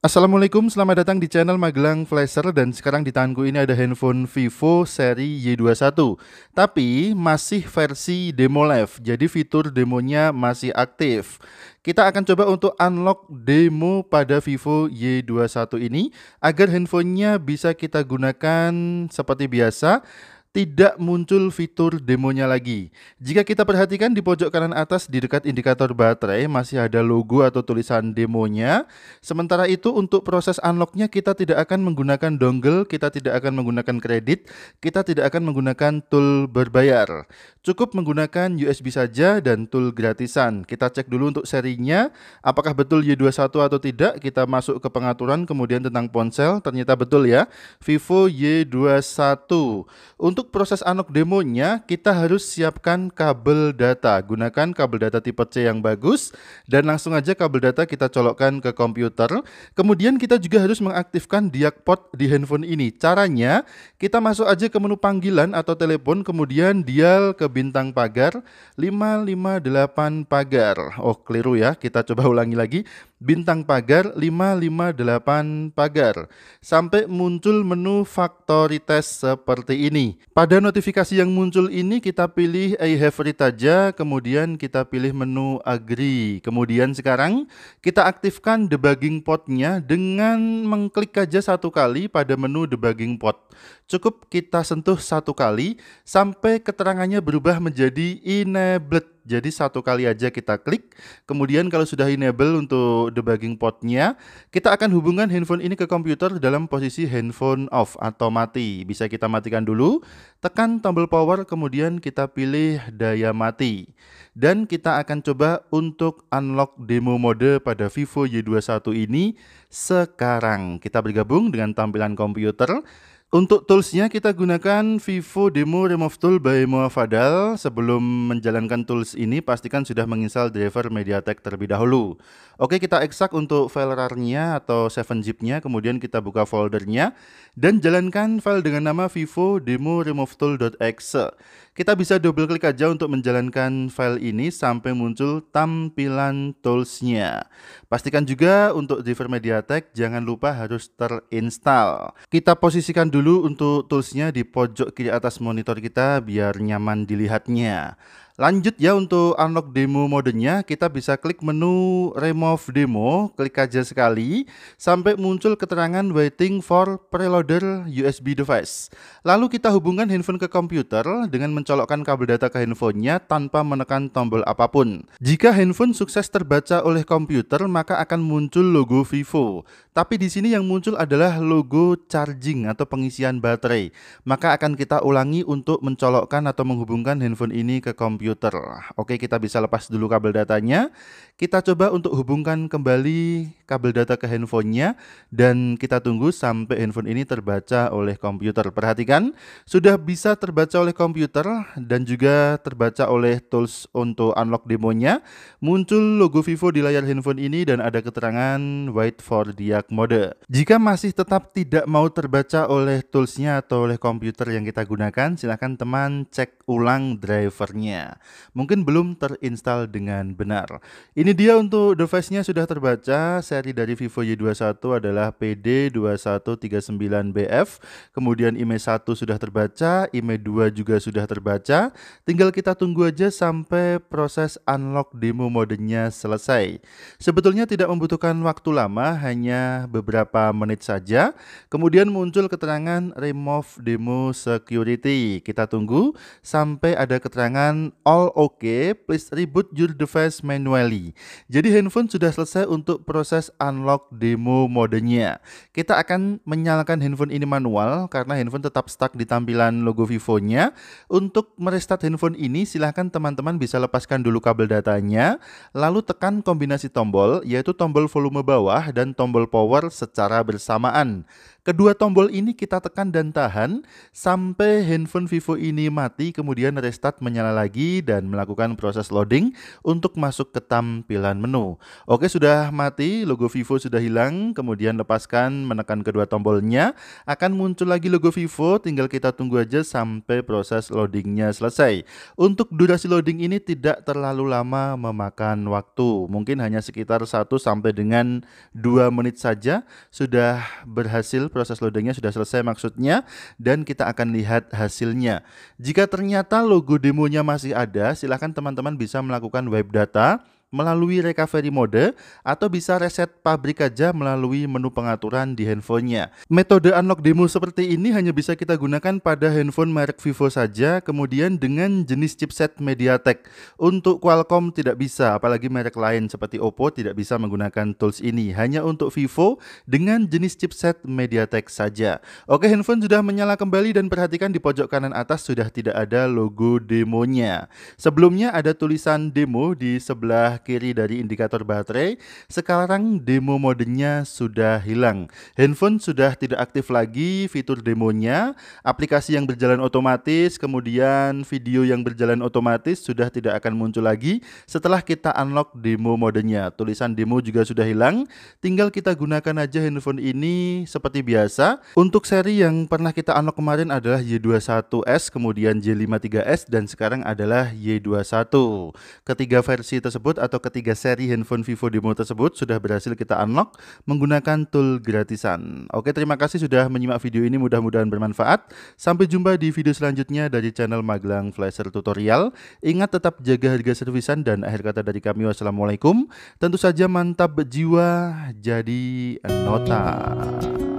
Assalamualaikum, selamat datang di channel Magelang Flasher dan sekarang di tanganku ini ada handphone Vivo seri Y21 tapi masih versi demo live, jadi fitur demonya masih aktif kita akan coba untuk unlock demo pada Vivo Y21 ini agar handphonenya bisa kita gunakan seperti biasa tidak muncul fitur demonya lagi. Jika kita perhatikan di pojok kanan atas di dekat indikator baterai masih ada logo atau tulisan demonya. Sementara itu untuk proses unlocknya kita tidak akan menggunakan dongle, kita tidak akan menggunakan kredit, kita tidak akan menggunakan tool berbayar. Cukup menggunakan USB saja dan tool gratisan. Kita cek dulu untuk serinya apakah betul Y21 atau tidak. Kita masuk ke pengaturan kemudian tentang ponsel ternyata betul ya. Vivo Y21. Untuk untuk proses anok demonya, kita harus siapkan kabel data. Gunakan kabel data tipe C yang bagus dan langsung aja kabel data kita colokkan ke komputer. Kemudian kita juga harus mengaktifkan port di handphone ini. Caranya, kita masuk aja ke menu panggilan atau telepon, kemudian dial ke bintang pagar 558 pagar. Oh, keliru ya. Kita coba ulangi lagi bintang pagar 558 pagar sampai muncul menu factory test seperti ini. Pada notifikasi yang muncul ini kita pilih I have aja kemudian kita pilih menu agree. Kemudian sekarang kita aktifkan debugging potnya dengan mengklik aja satu kali pada menu debugging pot. Cukup kita sentuh satu kali sampai keterangannya berubah menjadi enabled jadi satu kali aja kita klik. Kemudian kalau sudah enable untuk debugging portnya, kita akan hubungkan handphone ini ke komputer dalam posisi handphone off atau mati. Bisa kita matikan dulu, tekan tombol power kemudian kita pilih daya mati. Dan kita akan coba untuk unlock demo mode pada Vivo Y21 ini sekarang. Kita bergabung dengan tampilan komputer untuk toolsnya kita gunakan Vivo Demo Remove Tool by Muafadal. Sebelum menjalankan tools ini pastikan sudah menginstal driver MediaTek terlebih dahulu. Oke kita eksak untuk file RAR-nya atau 7zip-nya kemudian kita buka foldernya dan jalankan file dengan nama Vivo Demo Remove Tool.exe. Kita bisa double klik aja untuk menjalankan file ini sampai muncul tampilan toolsnya. Pastikan juga untuk driver MediaTek jangan lupa harus terinstall. Kita posisikan dulu dulu untuk toolsnya di pojok kiri atas monitor kita biar nyaman dilihatnya. Lanjut ya untuk unlock demo modenya, kita bisa klik menu remove demo, klik aja sekali, sampai muncul keterangan waiting for preloader USB device. Lalu kita hubungkan handphone ke komputer dengan mencolokkan kabel data ke handphonenya tanpa menekan tombol apapun. Jika handphone sukses terbaca oleh komputer, maka akan muncul logo Vivo. Tapi di sini yang muncul adalah logo charging atau pengisian baterai. Maka akan kita ulangi untuk mencolokkan atau menghubungkan handphone ini ke komputer komputer. Oke, kita bisa lepas dulu kabel datanya. Kita coba untuk hubungkan kembali kabel data ke handphonenya dan kita tunggu sampai handphone ini terbaca oleh komputer. Perhatikan, sudah bisa terbaca oleh komputer dan juga terbaca oleh tools untuk unlock demonya. Muncul logo Vivo di layar handphone ini dan ada keterangan wait for diag mode. Jika masih tetap tidak mau terbaca oleh toolsnya atau oleh komputer yang kita gunakan, silahkan teman cek ulang drivernya. Mungkin belum terinstall dengan benar. Ini dia untuk device-nya sudah terbaca. Seri dari Vivo Y21 adalah PD2139BF. Kemudian IMEI 1 e sudah terbaca, IMEI 2 e juga sudah terbaca. Tinggal kita tunggu aja sampai proses unlock demo modenya selesai. Sebetulnya tidak membutuhkan waktu lama, hanya beberapa menit saja. Kemudian muncul keterangan remove demo security. Kita tunggu sampai ada keterangan all okay, please reboot your device manually. Jadi handphone sudah selesai untuk proses unlock demo modenya. Kita akan menyalakan handphone ini manual karena handphone tetap stuck di tampilan logo Vivo-nya. Untuk merestart handphone ini silahkan teman-teman bisa lepaskan dulu kabel datanya, lalu tekan kombinasi tombol yaitu tombol volume bawah dan tombol power secara bersamaan. Kedua tombol ini kita tekan dan tahan sampai handphone Vivo ini mati, kemudian restart menyala lagi dan melakukan proses loading untuk masuk ke tampilan menu. Oke, sudah mati, logo Vivo sudah hilang, kemudian lepaskan, menekan kedua tombolnya, akan muncul lagi logo Vivo, tinggal kita tunggu aja sampai proses loadingnya selesai. Untuk durasi loading ini tidak terlalu lama memakan waktu, mungkin hanya sekitar 1 sampai dengan 2 menit saja sudah berhasil proses loadingnya sudah selesai maksudnya dan kita akan lihat hasilnya. Jika ternyata logo demonya masih ada, silahkan teman-teman bisa melakukan web data melalui recovery mode atau bisa reset pabrik aja melalui menu pengaturan di handphonenya. Metode unlock demo seperti ini hanya bisa kita gunakan pada handphone merek Vivo saja, kemudian dengan jenis chipset MediaTek. Untuk Qualcomm tidak bisa, apalagi merek lain seperti Oppo tidak bisa menggunakan tools ini, hanya untuk Vivo dengan jenis chipset MediaTek saja. Oke, handphone sudah menyala kembali dan perhatikan di pojok kanan atas sudah tidak ada logo demonya. Sebelumnya ada tulisan demo di sebelah kiri dari indikator baterai, sekarang demo modenya sudah hilang. Handphone sudah tidak aktif lagi fitur demonya, aplikasi yang berjalan otomatis, kemudian video yang berjalan otomatis sudah tidak akan muncul lagi setelah kita unlock demo modenya. Tulisan demo juga sudah hilang, tinggal kita gunakan aja handphone ini seperti biasa. Untuk seri yang pernah kita unlock kemarin adalah Y21S, kemudian J53S, dan sekarang adalah Y21. Ketiga versi tersebut atau ketiga seri handphone Vivo Demo tersebut sudah berhasil kita unlock menggunakan tool gratisan. Oke, terima kasih sudah menyimak video ini, mudah-mudahan bermanfaat. Sampai jumpa di video selanjutnya dari channel Magelang Flasher Tutorial. Ingat tetap jaga harga servisan dan akhir kata dari kami, wassalamualaikum. Tentu saja mantap jiwa, jadi nota.